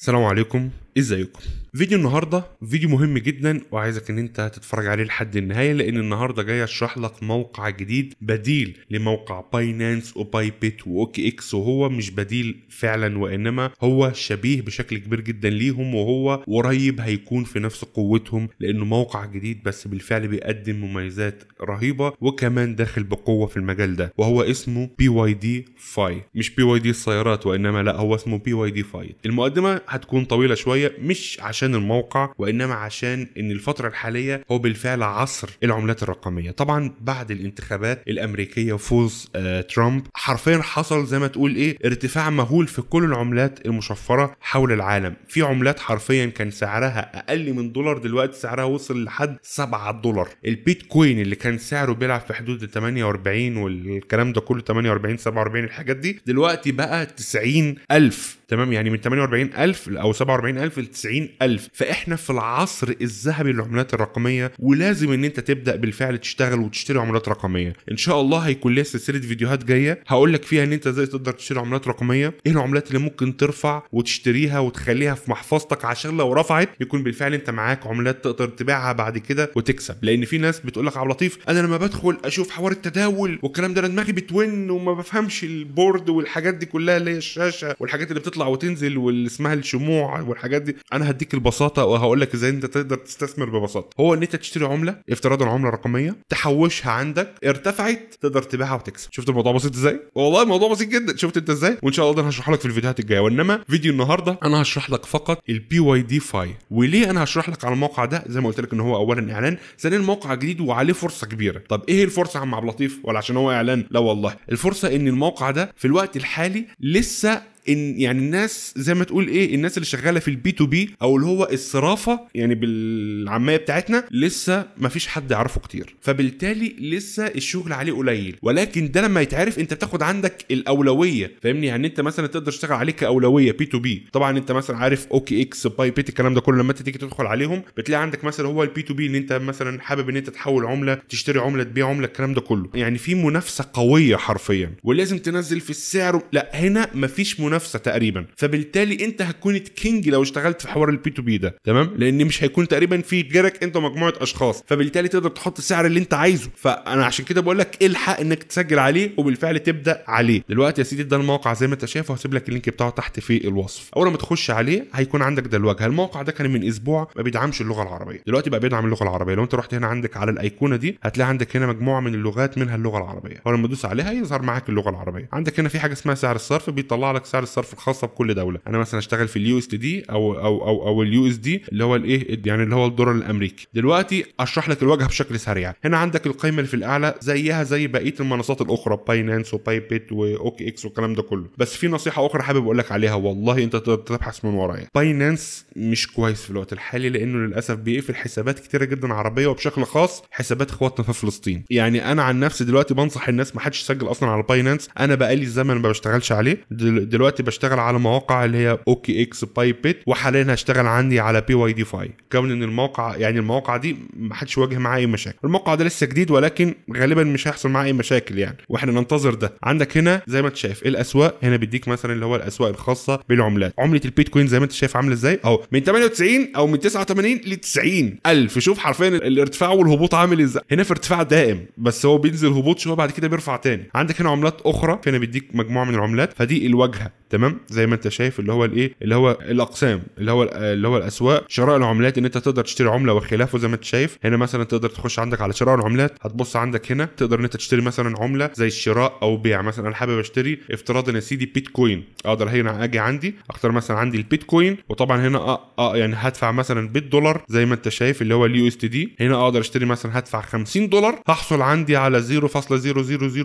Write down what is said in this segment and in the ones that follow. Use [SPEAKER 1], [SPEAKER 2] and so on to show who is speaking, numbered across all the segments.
[SPEAKER 1] السلام عليكم ازيكم فيديو النهارده فيديو مهم جدا وعايزك ان انت تتفرج عليه لحد النهايه لان النهارده جاي اشرح لك موقع جديد بديل لموقع باينانس وباي بيت واوكي اكس وهو مش بديل فعلا وانما هو شبيه بشكل كبير جدا ليهم وهو قريب هيكون في نفس قوتهم لانه موقع جديد بس بالفعل بيقدم مميزات رهيبه وكمان داخل بقوه في المجال ده وهو اسمه بي واي دي فاي مش بي واي دي السيارات وانما لا هو اسمه بي واي دي فاي المقدمه هتكون طويله شويه مش عشان الموقع وانما عشان ان الفتره الحاليه هو بالفعل عصر العملات الرقميه طبعا بعد الانتخابات الامريكيه وفوز آه ترامب حرفيا حصل زي ما تقول ايه ارتفاع مهول في كل العملات المشفره حول العالم في عملات حرفيا كان سعرها اقل من دولار دلوقتي سعرها وصل لحد 7 دولار البيتكوين اللي كان سعره بيلعب في حدود 48 والكلام ده كله 48 47 الحاجات دي دلوقتي بقى 90 ألف تمام يعني من 48000 او 47000 ل 90000 فاحنا في العصر الذهبي للعملات الرقميه ولازم ان انت تبدا بالفعل تشتغل وتشتري عملات رقميه ان شاء الله هيكون ليا سلسله فيديوهات جايه هقول لك فيها ان انت ازاي تقدر تشتري عملات رقميه ايه العملات اللي ممكن ترفع وتشتريها وتخليها في محفظتك عشان لو رفعت يكون بالفعل انت معاك عملات تقدر تبيعها بعد كده وتكسب لان في ناس بتقول لك عبد اللطيف انا لما بدخل اشوف حوار التداول والكلام ده انا دماغي بتون وما بفهمش البورد والحاجات دي كلها اللي هي الشاشه والحاجات اللي بتطلع تطلع وتنزل واللي اسمها الشموع والحاجات دي انا هديك البساطه وهقول لك ازاي انت تقدر تستثمر ببساطه هو ان انت تشتري عمله افتراضا عمله رقميه تحوشها عندك ارتفعت تقدر تبيعها وتكسب شفت الموضوع بسيط ازاي والله الموضوع بسيط جدا شفت انت ازاي وان شاء الله ده انا هشرح لك في الفيديوهات الجايه وانما فيديو النهارده انا هشرح لك فقط البي واي دي فاي وليه انا هشرح لك على الموقع ده زي ما قلت لك ان هو اولا اعلان ثانيا الموقع جديد وعليه فرصه كبيره طب ايه الفرصه يا عم عبد اللطيف ولا عشان هو اعلان لا والله الفرصه ان الموقع ده في الوقت الحالي لسه ان يعني الناس زي ما تقول ايه الناس اللي شغاله في البي تو بي او اللي هو الصرافه يعني بالعاميه بتاعتنا لسه ما فيش حد يعرفه كتير فبالتالي لسه الشغل عليه قليل ولكن ده لما يتعرف انت بتاخد عندك الاولويه فاهمني يعني انت مثلا تقدر تشتغل عليه كاولويه بي تو بي طبعا انت مثلا عارف اوكي اكس باي بيت الكلام ده كله لما انت تيجي تدخل عليهم بتلاقي عندك مثلا هو البي تو بي ان انت مثلا حابب ان انت تحول عمله تشتري عمله تبيع عمله الكلام ده كله يعني في منافسه قويه حرفيا ولازم تنزل في السعر لا هنا مفيش منافسه المنافسه تقريبا فبالتالي انت هتكون كينج لو اشتغلت في حوار البي تو بي ده تمام لان مش هيكون تقريبا في غيرك انت ومجموعه اشخاص فبالتالي تقدر تحط السعر اللي انت عايزه فانا عشان كده بقول لك الحق انك تسجل عليه وبالفعل تبدا عليه دلوقتي يا سيدي ده الموقع زي ما انت شايف وهسيب لك اللينك بتاعه تحت في الوصف اول ما تخش عليه هيكون عندك ده الواجهه الموقع ده كان من اسبوع ما بيدعمش اللغه العربيه دلوقتي بقى بيدعم اللغه العربيه لو انت رحت هنا عندك على الايقونه دي هتلاقي عندك هنا مجموعه من اللغات منها اللغه العربيه اول ما تدوس عليها يظهر معاك اللغه العربيه عندك هنا في حاجه اسمها سعر الصرف بيطلع لك سعر الصرف الخاصه بكل دوله انا مثلا اشتغل في اليو اس دي او او او او اليو اس دي اللي هو الايه يعني اللي هو الدولار الامريكي دلوقتي اشرح لك الواجهه بشكل سريع هنا عندك القيمه اللي في الاعلى زيها زي بقيه المنصات الاخرى باينانس وباي بيت واوكي اكس والكلام ده كله بس في نصيحه اخرى حابب اقول لك عليها والله انت تقدر تبحث من ورايا باينانس مش كويس في الوقت الحالي لانه للاسف بيقفل حسابات كتيره جدا عربيه وبشكل خاص حسابات اخواتنا في فلسطين يعني انا عن نفسي دلوقتي بنصح الناس ما حدش يسجل اصلا على باينانس انا بقالي زمن ما بشتغلش عليه دلوقتي دلوقتي بشتغل على مواقع اللي هي اوكي اكس باي بيت وحاليا هشتغل عندي على بي واي دي فاي كون ان الموقع يعني المواقع دي ما حدش واجه معاه اي مشاكل الموقع ده لسه جديد ولكن غالبا مش هيحصل معاه اي مشاكل يعني واحنا ننتظر ده عندك هنا زي ما انت شايف إيه الاسواق هنا بيديك مثلا اللي هو الاسواق الخاصه بالعملات عمله البيتكوين زي ما انت شايف عامله ازاي اهو من 98 او من 89 ل 90 الف شوف حرفيا الارتفاع والهبوط عامل ازاي هنا في ارتفاع دائم بس هو بينزل هبوط شويه بعد كده بيرفع تاني عندك هنا عملات اخرى هنا بيديك مجموعه من العملات فدي الواجهه تمام زي ما انت شايف اللي هو الايه اللي هو الاقسام اللي هو اللي هو الاسواق شراء العملات ان انت تقدر تشتري عمله وخلافه زي ما انت شايف هنا مثلا تقدر تخش عندك على شراء العملات هتبص عندك هنا تقدر ان انت تشتري مثلا عمله زي الشراء او بيع مثلا انا حابب اشتري افتراضا يا سيدي بيتكوين اقدر هنا اجي عندي اختار مثلا عندي البيتكوين وطبعا هنا اه, آه يعني هدفع مثلا بالدولار زي ما انت شايف اللي هو اليو اس تي دي هنا اقدر اشتري مثلا هدفع 50 دولار هحصل عندي على 0.000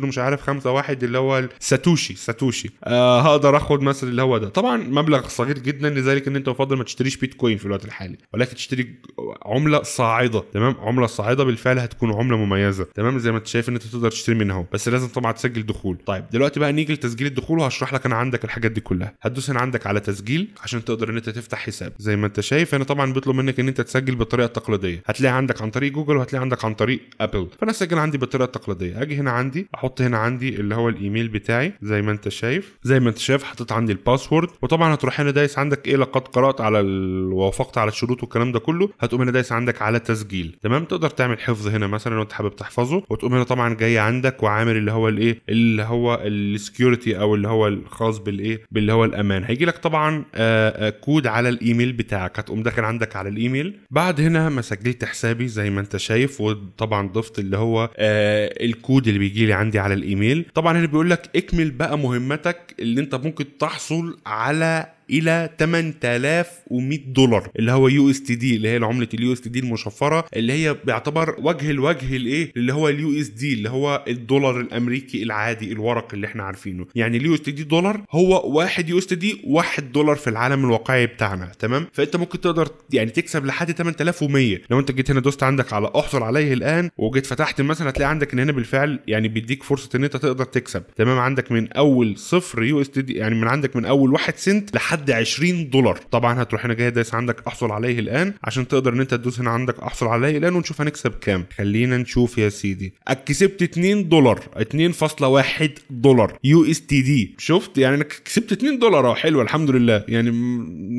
[SPEAKER 1] مش عارف 5 واحد اللي هو الساتوشي ساتوشي آه هقدر اخد خد مثلا اللي هو ده طبعا مبلغ صغير جدا لذلك ان انت مفضل ما تشتريش بيتكوين في الوقت الحالي ولكن تشتري عمله صاعده تمام عمله صاعده بالفعل هتكون عمله مميزه تمام زي ما انت شايف ان انت تقدر تشتري منها بس لازم طبعا تسجل دخول طيب دلوقتي بقى نيجي لتسجيل الدخول وهشرح لك انا عندك الحاجات دي كلها هتدوس هنا عندك على تسجيل عشان تقدر ان انت تفتح حساب زي ما انت شايف هنا طبعا بيطلب منك ان انت تسجل بالطريقه التقليديه هتلاقي عندك عن طريق جوجل وهتلاقي عندك عن طريق ابل فانا اسجل عندي بالطريقه التقليديه اجي هنا عندي احط هنا عندي اللي هو الايميل بتاعي زي ما انت شايف زي ما انت شايف حط حطيت عندي الباسورد وطبعا هتروح هنا دايس عندك ايه لقد قرات على وافقت ووافقت على الشروط والكلام ده كله هتقوم هنا دايس عندك على تسجيل تمام تقدر تعمل حفظ هنا مثلا لو انت حابب تحفظه وتقوم هنا طبعا جاي عندك وعامل اللي هو الايه اللي هو السكيورتي او اللي هو الخاص بالايه باللي هو الامان هيجي لك طبعا آه، آه، كود على الايميل بتاعك هتقوم داخل عندك على الايميل بعد هنا ما سجلت حسابي زي ما انت شايف وطبعا ضفت اللي هو آه، الكود اللي بيجي لي عندي على الايميل طبعا هنا بيقول لك اكمل بقى مهمتك اللي انت ممكن تحصل على الى 8100 دولار اللي هو يو اس تي دي اللي هي عمله اليو اس تي دي المشفره اللي هي بيعتبر وجه الوجه الايه اللي هو اليو اس دي اللي هو الدولار الامريكي العادي الورق اللي احنا عارفينه يعني اليو اس تي دي دولار هو واحد يو اس تي دي واحد دولار في العالم الواقعي بتاعنا تمام فانت ممكن تقدر يعني تكسب لحد 8100 لو انت جيت هنا دوست عندك على احصل عليه الان وجيت فتحت مثلا هتلاقي عندك ان هنا بالفعل يعني بيديك فرصه ان انت تقدر تكسب تمام عندك من اول صفر يو اس تي دي يعني من عندك من اول 1 سنت لحد لحد 20 دولار طبعا هتروح هنا جاي دايس عندك احصل عليه الان عشان تقدر ان انت تدوس هنا عندك احصل عليه الان ونشوف هنكسب كام خلينا نشوف يا سيدي كسبت 2 دولار 2.1 دولار يو اس تي دي شفت يعني انا كسبت 2 دولار اهو حلو الحمد لله يعني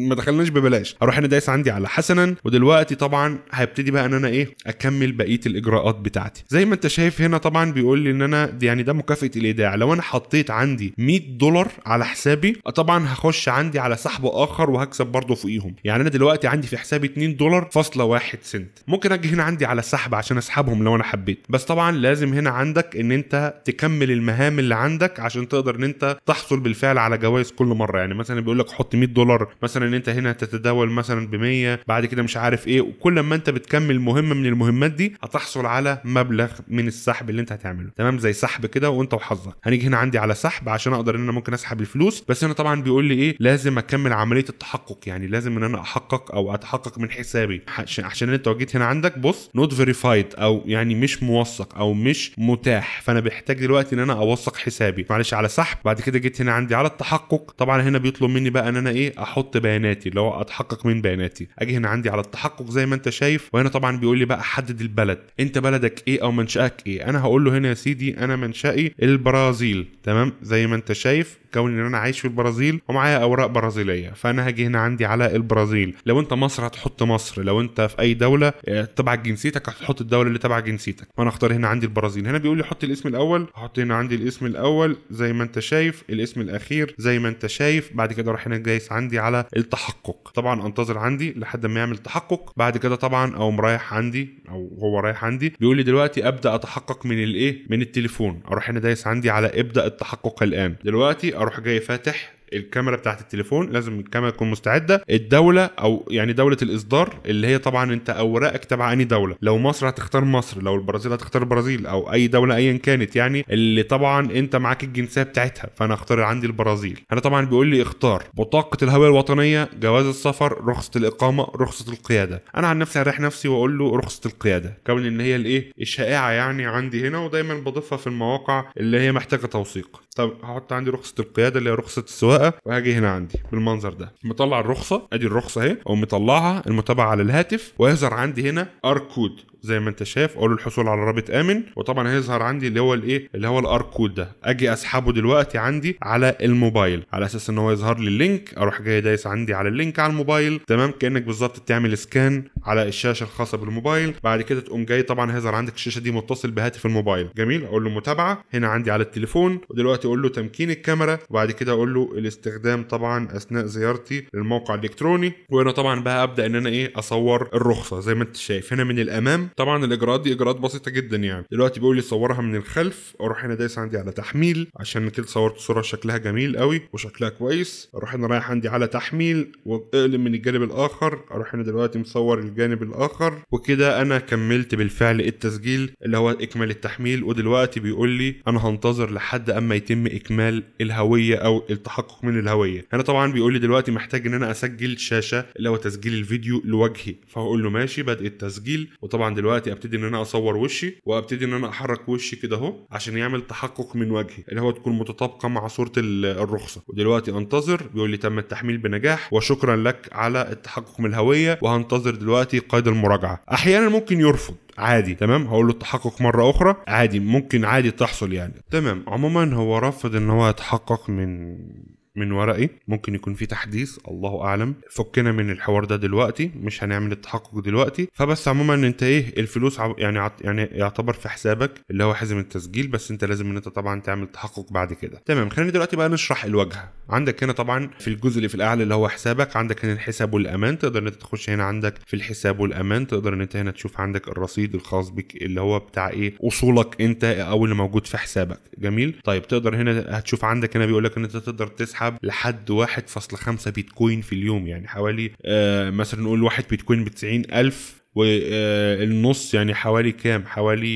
[SPEAKER 1] ما دخلناش ببلاش اروح هنا دايس عندي على حسنا ودلوقتي طبعا هبتدي بقى ان انا ايه اكمل بقيه الاجراءات بتاعتي زي ما انت شايف هنا طبعا بيقول لي ان انا دي يعني ده مكافاه الايداع لو انا حطيت عندي 100 دولار على حسابي طبعا هخش عندي على سحب اخر وهكسب برضه فوقيهم يعني انا دلوقتي عندي في حسابي 2 دولار فاصلة واحد سنت ممكن اجي هنا عندي على سحب عشان اسحبهم لو انا حبيت بس طبعا لازم هنا عندك ان انت تكمل المهام اللي عندك عشان تقدر ان انت تحصل بالفعل على جوائز كل مره يعني مثلا بيقول لك حط 100 دولار مثلا ان انت هنا تتداول مثلا ب 100 بعد كده مش عارف ايه وكل ما انت بتكمل مهمه من المهمات دي هتحصل على مبلغ من السحب اللي انت هتعمله تمام زي سحب كده وانت وحظك هنيجي هنا عندي على سحب عشان اقدر ان انا ممكن اسحب الفلوس بس هنا طبعا بيقول لي ايه لازم لازم اكمل عمليه التحقق يعني لازم ان انا احقق او اتحقق من حسابي عشان انت جيت هنا عندك بص نوت فيريفايد او يعني مش موثق او مش متاح فانا بحتاج دلوقتي ان انا اوثق حسابي معلش على سحب بعد كده جيت هنا عندي على التحقق طبعا هنا بيطلب مني بقى ان انا ايه احط بياناتي اللي هو اتحقق من بياناتي اجي هنا عندي على التحقق زي ما انت شايف وهنا طبعا بيقول لي بقى حدد البلد انت بلدك ايه او منشاك ايه انا هقول له هنا يا سيدي انا منشئي البرازيل تمام زي ما انت شايف كون ان انا عايش في البرازيل ومعايا اوراق برازيليه فانا هاجي هنا عندي على البرازيل لو انت مصر هتحط مصر لو انت في اي دوله آه، تبع جنسيتك هتحط الدوله اللي تبع جنسيتك وانا اختار هنا عندي البرازيل هنا بيقول لي حط الاسم الاول هحط هنا عندي الاسم الاول زي ما انت شايف الاسم الاخير زي ما انت شايف بعد كده اروح هنا جايس عندي على التحقق طبعا انتظر عندي لحد ما يعمل تحقق بعد كده طبعا اقوم رايح عندي او هو رايح عندي بيقول لي دلوقتي ابدا اتحقق من الايه من التليفون اروح هنا دايس عندي على ابدا التحقق الان دلوقتي اروح جاي فاتح الكاميرا بتاعت التليفون لازم الكاميرا تكون مستعده الدوله او يعني دوله الاصدار اللي هي طبعا انت اوراقك تبع اني دوله لو مصر هتختار مصر لو البرازيل هتختار البرازيل او اي دوله ايا كانت يعني اللي طبعا انت معاك الجنسيه بتاعتها فانا اختار عندي البرازيل انا طبعا بيقول لي اختار بطاقه الهويه الوطنيه جواز السفر رخصه الاقامه رخصه القياده انا عن نفسي هريح نفسي واقول له رخصه القياده كون ان هي الايه الشائعه يعني عندي هنا ودايما بضيفها في المواقع اللي هي محتاجه توثيق طب هحط عندي رخصه القياده اللي هي رخصه السواقه بقى وهاجي هنا عندي بالمنظر ده مطلع الرخصه ادي الرخصه اهي او مطلعها المتابعه على الهاتف ويظهر عندي هنا ار كود زي ما انت شايف اقول له الحصول على رابط امن وطبعا هيظهر عندي اللي هو الايه اللي هو الار كود ده اجي اسحبه دلوقتي عندي على الموبايل على اساس ان هو يظهر لي اللينك اروح جاي دايس عندي على اللينك على الموبايل تمام كانك بالظبط بتعمل سكان على الشاشه الخاصه بالموبايل بعد كده تقوم جاي طبعا هيظهر عندك الشاشه دي متصل بهاتف الموبايل جميل اقول له متابعه هنا عندي على التليفون ودلوقتي اقول له تمكين الكاميرا وبعد كده اقول له الاستخدام طبعا اثناء زيارتي للموقع الالكتروني وهنا طبعا بقى ابدا ان انا ايه اصور الرخصه زي ما انت شايف هنا من الامام طبعا الاجراءات دي اجراءات بسيطه جدا يعني دلوقتي بيقول لي صورها من الخلف اروح هنا دايس عندي على تحميل عشان كده صورت صوره شكلها جميل قوي وشكلها كويس اروح هنا رايح عندي على تحميل واقلب من الجانب الاخر اروح هنا دلوقتي مصور الجانب الاخر وكده انا كملت بالفعل التسجيل اللي هو اكمال التحميل ودلوقتي بيقول لي انا هنتظر لحد اما يتم اكمال الهويه او التحقق من الهويه هنا طبعا بيقول لي دلوقتي محتاج ان انا اسجل شاشه اللي هو تسجيل الفيديو لوجهي فهقول له ماشي بدء التسجيل وطبعا دلوقتي ابتدي ان انا اصور وشي وابتدي ان انا احرك وشي كده اهو عشان يعمل تحقق من وجهي اللي هو تكون متطابقه مع صوره الرخصه ودلوقتي انتظر بيقول لي تم التحميل بنجاح وشكرا لك على التحقق من الهويه وهنتظر دلوقتي قيد المراجعه احيانا ممكن يرفض عادي تمام هقول له التحقق مره اخرى عادي ممكن عادي تحصل يعني تمام عموما هو رفض ان هو يتحقق من من ورقي ممكن يكون في تحديث الله اعلم فكنا من الحوار ده دلوقتي مش هنعمل التحقق دلوقتي فبس عموما انت ايه الفلوس يعني يعني يعتبر في حسابك اللي هو حزم التسجيل بس انت لازم ان انت طبعا تعمل تحقق بعد كده تمام خلينا دلوقتي بقى نشرح الواجهه عندك هنا طبعا في الجزء اللي في الاعلى اللي هو حسابك عندك هنا الحساب والامان تقدر ان انت تخش هنا عندك في الحساب والامان تقدر ان انت هنا تشوف عندك الرصيد الخاص بك اللي هو بتاع ايه اصولك انت او اللي موجود في حسابك جميل طيب تقدر هنا هتشوف عندك هنا بيقول لك ان انت تقدر تسحب بتسحب لحد 1.5 بيتكوين في اليوم يعني حوالي آه، مثلا نقول 1 بيتكوين ب 90000 والنص يعني حوالي كام حوالي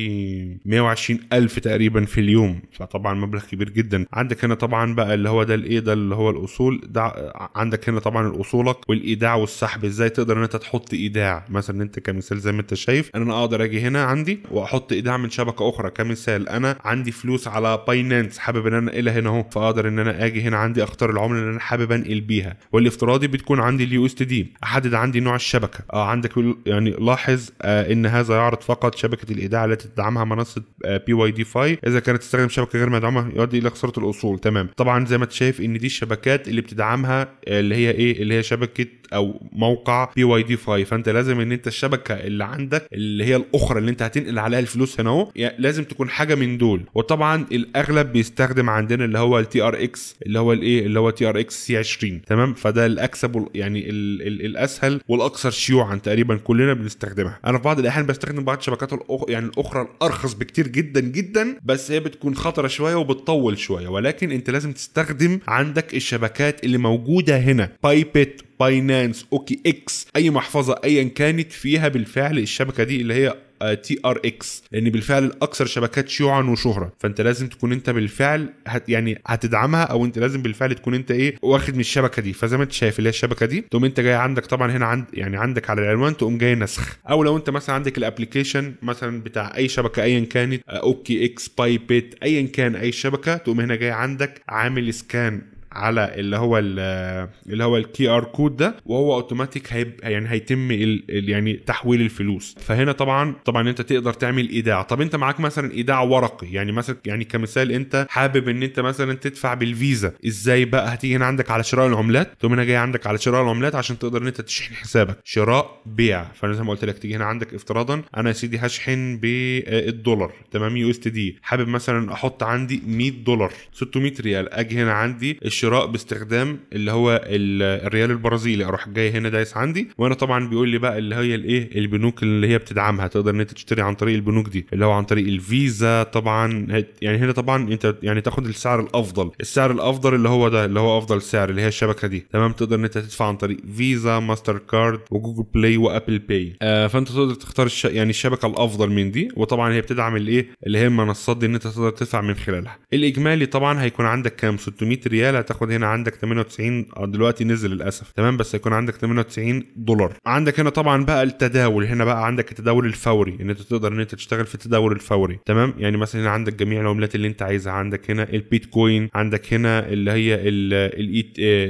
[SPEAKER 1] 120 ألف تقريبا في اليوم فطبعا مبلغ كبير جدا عندك هنا طبعا بقى اللي هو ده الايه ده اللي هو الاصول ده عندك هنا طبعا الاصولك والايداع والسحب ازاي تقدر ان انت تحط ايداع مثلا انت كمثال زي ما انت شايف انا اقدر اجي هنا عندي واحط ايداع من شبكه اخرى كمثال انا عندي فلوس على باينانس حابب ان انا انقلها هنا اهو فاقدر ان انا اجي هنا عندي اختار العمله اللي انا حابب انقل بيها والافتراضي بتكون عندي اليو اس دي احدد عندي نوع الشبكه اه عندك يعني لاحظ آه، ان هذا يعرض فقط شبكه الايداع التي تدعمها منصه بي واي دي فاي اذا كانت تستخدم شبكه غير مدعومه يؤدي الى خساره الاصول تمام طبعا زي ما انت شايف ان دي الشبكات اللي بتدعمها آه، اللي هي ايه اللي هي شبكه او موقع بي واي دي فاي فانت لازم ان انت الشبكه اللي عندك اللي هي الاخرى اللي انت هتنقل عليها الفلوس هنا اهو يعني لازم تكون حاجه من دول وطبعا الاغلب بيستخدم عندنا اللي هو التي ار اكس اللي هو الايه اللي هو تي ار اكس سي 20 تمام فده الاكسب يعني الـ الـ الاسهل والاكثر شيوعا تقريبا كلنا بنستخدم بتستخدمها انا في بعض الاحيان بستخدم بعض الشبكات الأخ... يعني الاخرى الارخص بكتير جدا جدا بس هي بتكون خطره شويه وبتطول شويه ولكن انت لازم تستخدم عندك الشبكات اللي موجوده هنا بايبت باينانس اوكي اكس اي محفظه ايا كانت فيها بالفعل الشبكه دي اللي هي تي ار اكس لان بالفعل الاكثر شبكات شيوعا وشهره فانت لازم تكون انت بالفعل هت يعني هتدعمها او انت لازم بالفعل تكون انت ايه واخد من الشبكه دي فزي ما انت شايف اللي هي الشبكه دي تقوم انت جاي عندك طبعا هنا عند يعني عندك على العنوان تقوم جاي نسخ او لو انت مثلا عندك الابلكيشن مثلا بتاع اي شبكه ايا كانت آه، اوكي اكس باي بيت ايا كان اي شبكه تقوم هنا جاي عندك عامل سكان على اللي هو اللي هو الكي ار كود ده وهو اوتوماتيك هيب يعني هيتم يعني تحويل الفلوس فهنا طبعا طبعا انت تقدر تعمل ايداع طب انت معاك مثلا ايداع ورقي يعني مثلا يعني كمثال انت حابب ان انت مثلا تدفع بالفيزا ازاي بقى هتيجي هنا عندك على شراء العملات تقوم هنا جاي عندك على شراء العملات عشان تقدر ان انت تشحن حسابك شراء بيع فانا زي ما قلت لك تيجي هنا عندك افتراضا انا يا سيدي هشحن بالدولار آه، تمام يو اس تي دي حابب مثلا احط عندي 100 دولار 600 ريال اجي هنا عندي الشراء باستخدام اللي هو الريال البرازيلي اروح جاي هنا دايس عندي وانا طبعا بيقول لي بقى اللي هي الايه البنوك اللي هي بتدعمها تقدر ان انت تشتري عن طريق البنوك دي اللي هو عن طريق الفيزا طبعا يعني هنا طبعا انت يعني تاخد السعر الافضل السعر الافضل اللي هو ده اللي هو افضل سعر اللي هي الشبكه دي تمام تقدر ان انت تدفع عن طريق فيزا ماستر كارد وجوجل بلاي وابل باي آه فانت تقدر تختار الش... يعني الشبكه الافضل من دي وطبعا هي بتدعم الايه اللي هي المنصات دي ان انت تقدر تدفع من خلالها الاجمالي طبعا هيكون عندك كام 600 ريال هتاخد هنا عندك 98 آه، دلوقتي نزل للاسف تمام بس هيكون عندك 98 دولار عندك هنا طبعا بقى التداول هنا بقى عندك التداول الفوري ان انت تقدر ان انت تشتغل في التداول الفوري تمام يعني مثلا هنا عندك جميع العملات اللي انت عايزها عندك هنا البيتكوين عندك هنا اللي هي آه،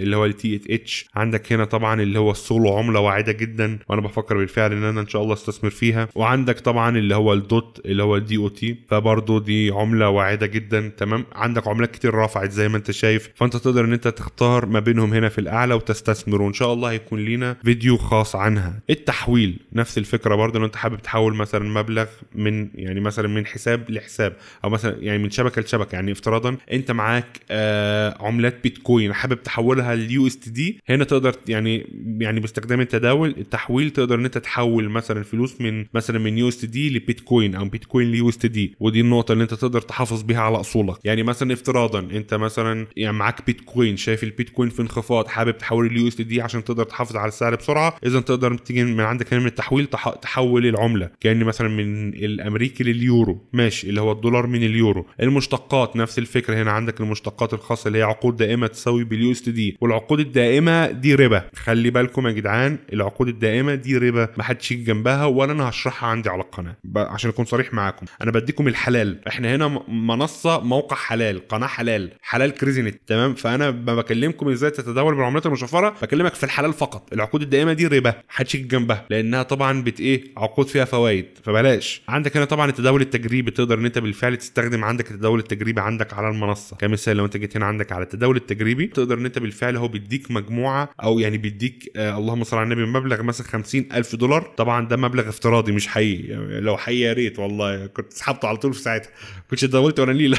[SPEAKER 1] اللي هو التي اتش عندك هنا طبعا اللي هو السولو عمله واعده جدا وانا بفكر بالفعل ان انا ان شاء الله استثمر فيها وعندك طبعا اللي هو الدوت اللي هو الدي او تي فبرضه دي عمله واعده جدا تمام عندك عملات كتير رفعت زي ما انت شايف فانت تقدر ان انت تختار ما بينهم هنا في الاعلى وتستثمر وان شاء الله هيكون لينا فيديو خاص عنها التحويل نفس الفكره برضه لو انت حابب تحول مثلا مبلغ من يعني مثلا من حساب لحساب او مثلا يعني من شبكه لشبكه يعني افتراضا انت معاك آه عملات بيتكوين حابب تحولها لليو اس تي دي هنا تقدر يعني يعني باستخدام التداول التحويل تقدر ان انت تحول مثلا فلوس من مثلا من يو اس تي دي لبيتكوين او بيتكوين ليو اس تي دي ودي النقطه اللي انت تقدر تحافظ بيها على اصولك يعني مثلا افتراضا انت مثلا يعني معاك بيتكوين البيتكوين شايف البيتكوين في انخفاض حابب تحول اليو اس دي عشان تقدر تحافظ على السعر بسرعه اذا تقدر تيجي من عندك هنا من التحويل تحول العمله كان مثلا من الامريكي لليورو ماشي اللي هو الدولار من اليورو المشتقات نفس الفكره هنا عندك المشتقات الخاصه اللي هي عقود دائمه تساوي باليو اس دي والعقود الدائمه دي ربا خلي بالكم يا جدعان العقود الدائمه دي ربا ما حدش يجي جنبها ولا انا هشرحها عندي على القناه عشان اكون صريح معاكم انا بديكم الحلال احنا هنا منصه موقع حلال قناه حلال حلال كريزنت تمام ف فانا ما بكلمكم ازاي تتداول بالعملات المشفره بكلمك في الحلال فقط العقود الدائمه دي ربا محدش يجي جنبها لانها طبعا بت ايه عقود فيها فوائد فبلاش عندك هنا طبعا التداول التجريبي تقدر ان انت بالفعل تستخدم عندك التداول التجريبي عندك على المنصه كمثال لو انت جيت هنا عندك على التداول التجريبي تقدر ان انت بالفعل هو بيديك مجموعه او يعني بيديك آه اللهم صل على النبي مبلغ مثلا 50000 دولار طبعا ده مبلغ افتراضي مش حقيقي يعني لو حقيقي يا ريت والله كنت سحبته على طول في ساعتها كنت دولت ولا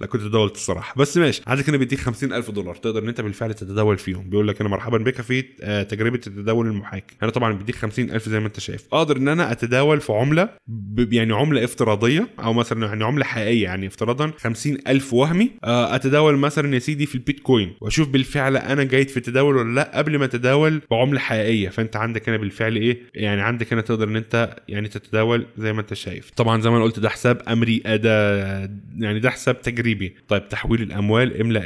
[SPEAKER 1] لا كنت تداولت الصراحه بس ماشي عندك كان بيديك 50000 دولار تقدر ان انت بالفعل تتداول فيهم بيقول لك انا مرحبا بك في آه، تجربه التداول المحاكي انا طبعا بيديك 50000 زي ما انت شايف اقدر ان انا اتداول في عمله يعني عمله افتراضيه او مثلا يعني عمله حقيقيه يعني افتراضا 50000 وهمي آه، اتداول مثلا يا سيدي في البيتكوين واشوف بالفعل انا جيد في التداول ولا لا قبل ما اتداول بعمله حقيقيه فانت عندك هنا بالفعل ايه يعني عندك هنا تقدر ان انت يعني تتداول زي ما انت شايف طبعا زي ما قلت ده حساب امري آه، ده يعني ده حساب تجريبي طيب تحويل الاموال املا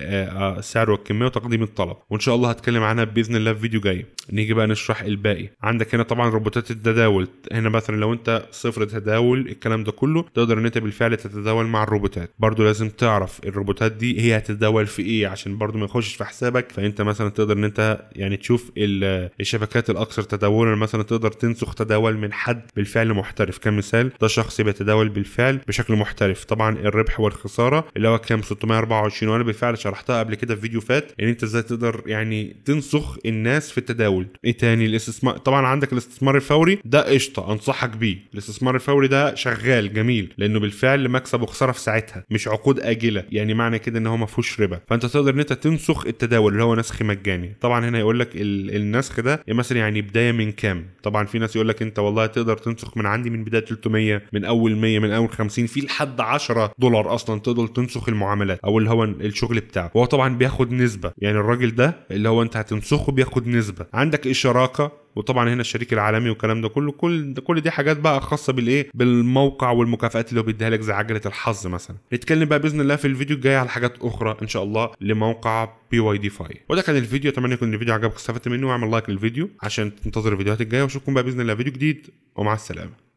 [SPEAKER 1] السعر آه، آه، والكميه وتقديم الطلب وان شاء الله هتكلم عنها باذن الله في فيديو جاي نيجي بقى نشرح الباقي عندك هنا طبعا روبوتات التداول هنا مثلا لو انت صفر تداول الكلام ده كله تقدر ان انت بالفعل تتداول مع الروبوتات برضو لازم تعرف الروبوتات دي هي هتتداول في ايه عشان برضو ما يخشش في حسابك فانت مثلا تقدر ان انت يعني تشوف آه، الشبكات الاكثر تداولا مثلا تقدر تنسخ تداول من حد بالفعل محترف كمثال ده شخص بيتداول بالفعل بشكل محترف طبعا الربح والخساره اللي هو كام 624 وانا بالفعل شرحتها قبل كده في فيديو فات ان انت ازاي تقدر يعني تنسخ الناس في التداول ايه تاني الاستثمار طبعا عندك الاستثمار الفوري ده قشطه انصحك بيه الاستثمار الفوري ده شغال جميل لانه بالفعل مكسب وخساره في ساعتها مش عقود اجله يعني معنى كده ان هو ما فيهوش ربا فانت تقدر ان انت تنسخ التداول اللي هو نسخ مجاني طبعا هنا يقول لك النسخ ده مثلا يعني بدايه من كام طبعا في ناس يقول لك انت والله تقدر تنسخ من عندي من بدايه 300 من اول 100 من اول 50 في لحد 10 دولار اصلا تقدر تنسخ المعاملات او اللي هو الشغل بتاعه وهو طبعا بياخد نسبه يعني الراجل ده اللي هو انت هتنسخه بياخد نسبه عندك الشراكه وطبعا هنا الشريك العالمي والكلام ده كله كل كل دي حاجات بقى خاصه بالايه بالموقع والمكافئات اللي هو بيديها لك زي عجله الحظ مثلا نتكلم بقى باذن الله في الفيديو الجاي على حاجات اخرى ان شاء الله لموقع بي واي دي فاي وده كان الفيديو اتمنى يكون الفيديو عجبك استفدت منه واعمل لايك للفيديو عشان تنتظر الفيديوهات الجايه واشوفكم بقى باذن الله فيديو جديد ومع السلامه